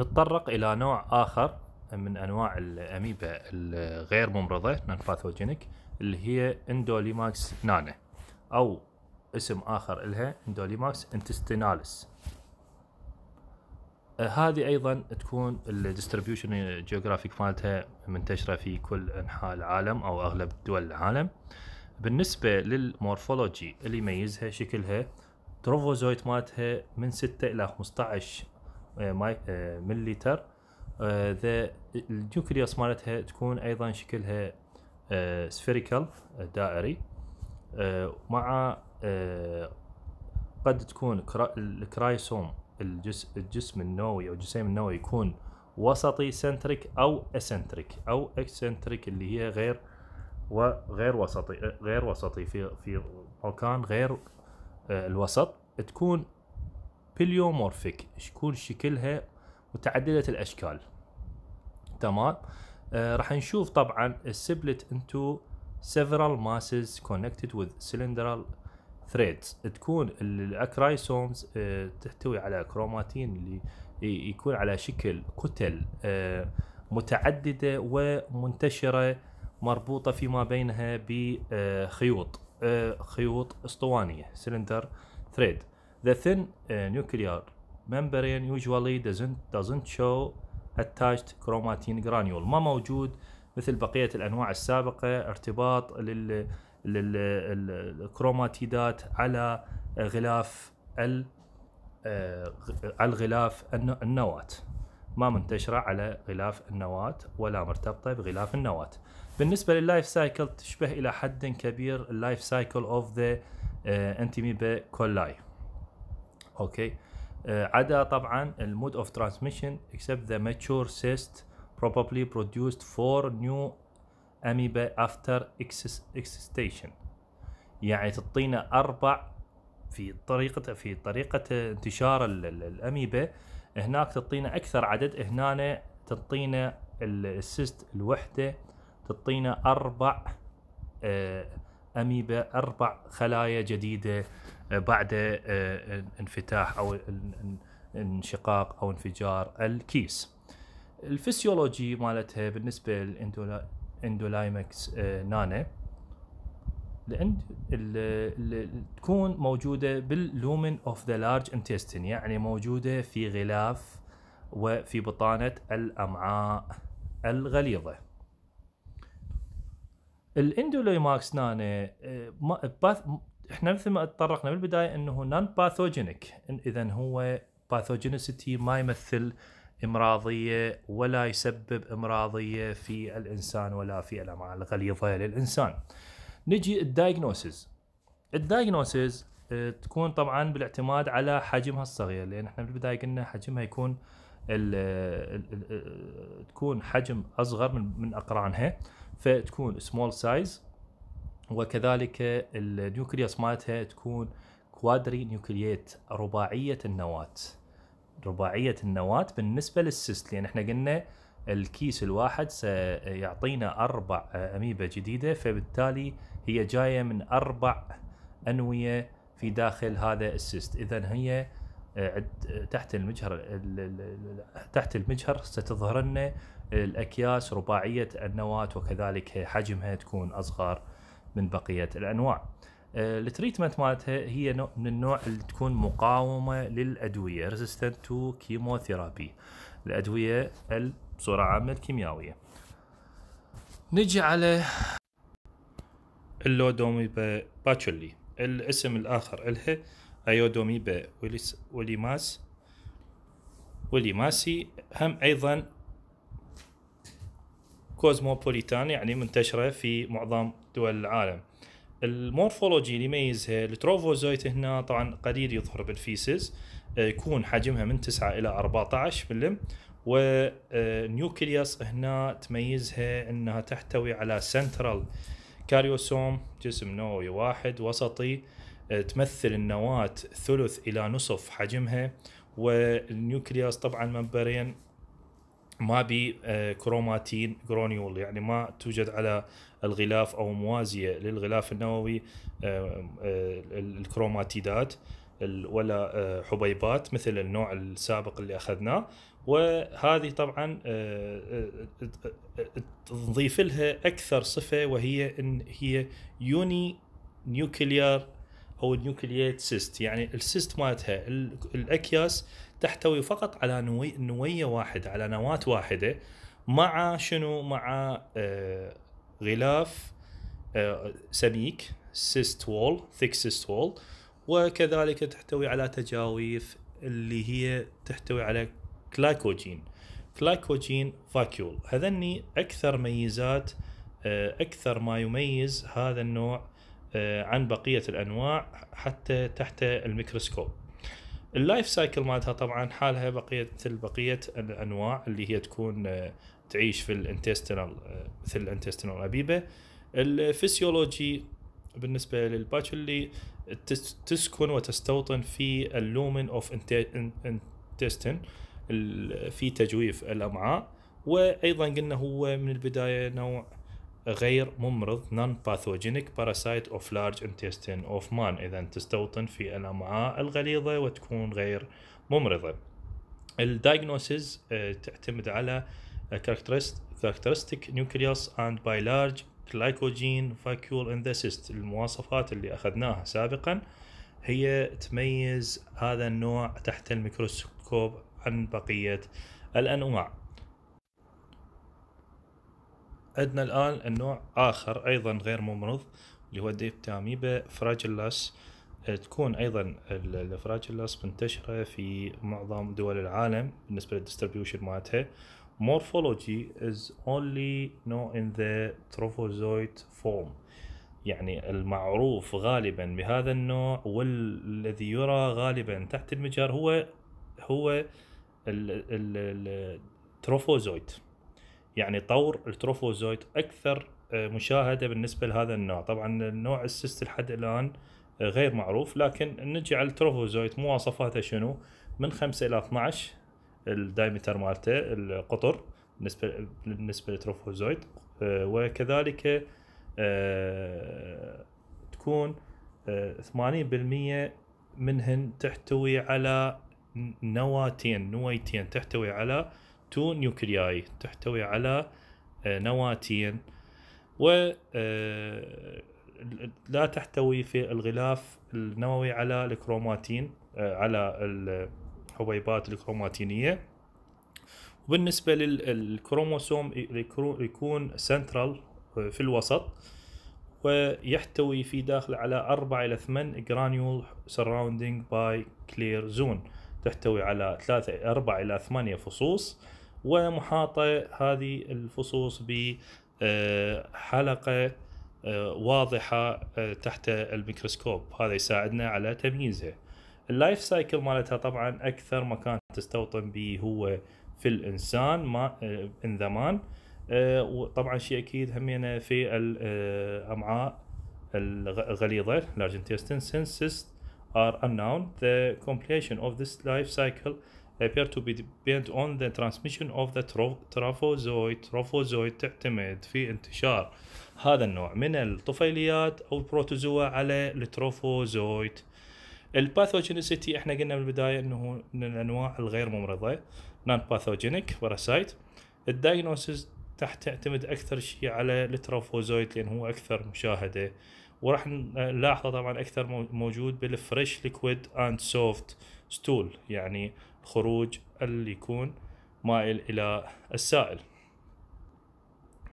نتطرق الى نوع اخر من انواع الاميبا الغير ممرضه نون باثوجينيك اللي هي اندوليماكس نانا او اسم اخر لها اندوليماكس انتستيناليس هذه ايضا تكون الديستريبيوشن الجيوغرافيك مالتها منتشره في كل انحاء العالم او اغلب دول العالم بالنسبه للمورفولوجي اللي يميزها شكلها تروفوزويت مالتها من 6 الى 15 مليلتر ذا النيوكليوس مالتها تكون ايضا شكلها سفيريكال آه، آه، دائري آه، مع قد تكون الكرايسوم الجسم النووي او الجسيم النووي يكون وسطي سنتريك او اسنتريك او اكسنتريك اللي هي غير وغير وسطي غير وسطي في في مكان غير الوسط تكون بليومورفيك يكون شكلها متعدده الاشكال تمام آه راح نشوف طبعا السبلت انتو several masses connected with cylindrical threads تكون الاكرايسومز آه تحتوي على كروماتين اللي يكون على شكل كتل آه متعدده ومنتشره مربوطه فيما بينها بخيوط آه، آه، خيوط اسطوانيه سلندر ثريد The thin uh, nuclear membrane usually doesn't doesn't show attached chromatin granule ما موجود مثل بقية الأنواع السابقة ارتباط لل للكروماتيدات على غلاف ال آه، على الغلاف النواة ما منتشرة على غلاف النواة ولا مرتبطة بغلاف النواة بالنسبة لللايف سايكل تشبه إلى حد كبير اللايف سايكل اوف ذا انتيميبا كولاي اوكي آه، عدا طبعا المود اوف ترانسميشن except the mature cyst probably produced four new amoeba after excitation يعني تعطينا اربع في طريقة في طريقة انتشار الاميبا هناك تعطينا اكثر عدد هنا تعطينا السيست الوحدة تعطينا اربع آه، اميبا اربع خلايا جديدة بعد آه، آه، انفتاح او انشقاق او انفجار الكيس الفسيولوجي مالتها بالنسبه للاندولايمكس آه، نانا تكون موجوده باللومن اوف ذا لارج انتستين يعني موجوده في غلاف وفي بطانه الامعاء الغليظه الاندولايماكس نانا احنا مثل ما تطرقنا بالبدايه انه نون باثوجينيك اذا هو باثوجينيسيتي ما يمثل امراضيه ولا يسبب امراضيه في الانسان ولا في الامعاء الغليظه للانسان. نجي الدايجنوسيس. الدايجنوسيس آه، تكون طبعا بالاعتماد على حجمها الصغير لان احنا بالبدايه قلنا حجمها يكون الـ آه، الـ الـ آه، تكون حجم اصغر من من اقرانها فتكون سمول سايز وكذلك النيوكليوس مالتها تكون كوادري نيوكليات رباعيه النواه رباعيه النواه بالنسبه للسيست لان احنا قلنا الكيس الواحد سيعطينا اربع اميبا جديده فبالتالي هي جايه من اربع انويه في داخل هذا السيست اذا هي تحت المجهر تحت المجهر ستظهر لنا الاكياس رباعيه النواه وكذلك حجمها تكون اصغر من بقيه الانواع. آه، التريتمنت مالتها هي من النوع اللي تكون مقاومه للادويه ريزيستنت تو كيموثيرابي الادويه بصوره عامه الكيميائيه. نجي على اللودوميبا باتشولي الاسم الاخر الها ايودوميبا وليماس وليماسي هم ايضا كوزموبوليتان يعني منتشره في معظم دول العالم المورفولوجي اللي يميزها التروفوزويت هنا طبعا قليل يظهر بالفيسز آه، يكون حجمها من 9 الى 14 ملم ونيوكليوس آه، هنا تميزها انها تحتوي على سنترال كاريوسوم جسم نووي واحد وسطي آه، تمثل النواة ثلث الى نصف حجمها والنيوكلياس طبعا منبرين ما بي آه، كروماتين جرونيول يعني ما توجد على الغلاف او موازيه للغلاف النووي آه، آه، الكروماتيدات ولا حبيبات مثل النوع السابق اللي اخذناه وهذه طبعا نضيف لها اكثر صفه وهي ان هي يوني نيوكليار او النيوكلييت سيست يعني السيست مالتها الاكياس تحتوي فقط على نوي نويه واحده على نواه واحده مع شنو مع آه غلاف آه سميك سيست وول ثيك سيست وول وكذلك تحتوي على تجاويف اللي هي تحتوي على كلايكوجين كلايكوجين فاكيول هذني اكثر ميزات آه، اكثر ما يميز هذا النوع آه، عن بقيه الانواع حتى تحت الميكروسكوب اللايف سايكل مالتها طبعا حالها بقيه مثل بقيه الانواع اللي هي تكون آه، تعيش في الانتستينال مثل آه، الانتستينال ابيبه الفسيولوجي بالنسبه للباتشولي تسكن وتستوطن في اللومن اوف انتستين في تجويف الامعاء وايضا قلنا هو من البدايه نوع غير ممرض non pathogenic parasite of large intestine of man اذا تستوطن في الامعاء الغليظه وتكون غير ممرضه الدايجنوسيس آه، تعتمد على آه، characteristic nucleus and by large glycogen vacuole in the cyst المواصفات اللي اخذناها سابقا هي تميز هذا النوع تحت الميكروسكوب عن بقيه الانواع عندنا الآن النوع آخر أيضا غير ممرض اللي هو ديبتاميبا فراجيلاس آه، تكون أيضا الفراجيلاس منتشرة في معظم دول العالم بالنسبة للديستربيوشن مالتها مورفولوجي از اونلي نو ان ذا trophozoite فورم يعني المعروف غالبا بهذا النوع والذي يرى غالبا تحت المجهر هو هو التروفوزويت يعني طور التروفوزويت اكثر آه، مشاهده بالنسبه لهذا النوع طبعا النوع السيست لحد الان آه، غير معروف لكن نجي على التروفوزويت مواصفاته شنو من 5 الى 12 الدايمتر مالته القطر بالنسبه بالنسبه للتروفوزويت آه، وكذلك تكون 80% منهن تحتوي على نواتين نويتين تحتوي على تو نيوكلياي تحتوي على آه، نواتين و آه، لا تحتوي في الغلاف النووي على الكروماتين آه، على الحبيبات الكروماتينيه وبالنسبه للكروموسوم يكون سنترال في الوسط ويحتوي في داخله على 4 إلى 8 جرانيول سراوندينج باي كلير زون تحتوي على 3 4 إلى 8 فصوص ومحاطة هذه الفصوص بحلقة آه، آه، واضحة آه، تحت الميكروسكوب هذا يساعدنا على تمييزها اللايف سايكل مالتها طبعا أكثر مكان تستوطن به هو في الإنسان ما ان ذمان وطبعا شيء أكيد همينة في الأمعاء الغليظة large intestine senses are unknown the completion of this life cycle appear to be depend on the transmission of the trophozoite trophozoite تعتمد في انتشار هذا النوع من الطفيليات او البروتوزوا على التروفوزويت الباثوجينيسيتي احنا قلنا بالبدايه انه من الانواع الغير ممرضه نون باثوجينيك باراسايت الدايجنوسيس تحت تعتمد اكثر شيء على التروفوزويت لان هو اكثر مشاهده وراح نلاحظه طبعا اكثر موجود بالفريش ليكويد اند سوفت ستول يعني خروج اللي يكون مائل الى السائل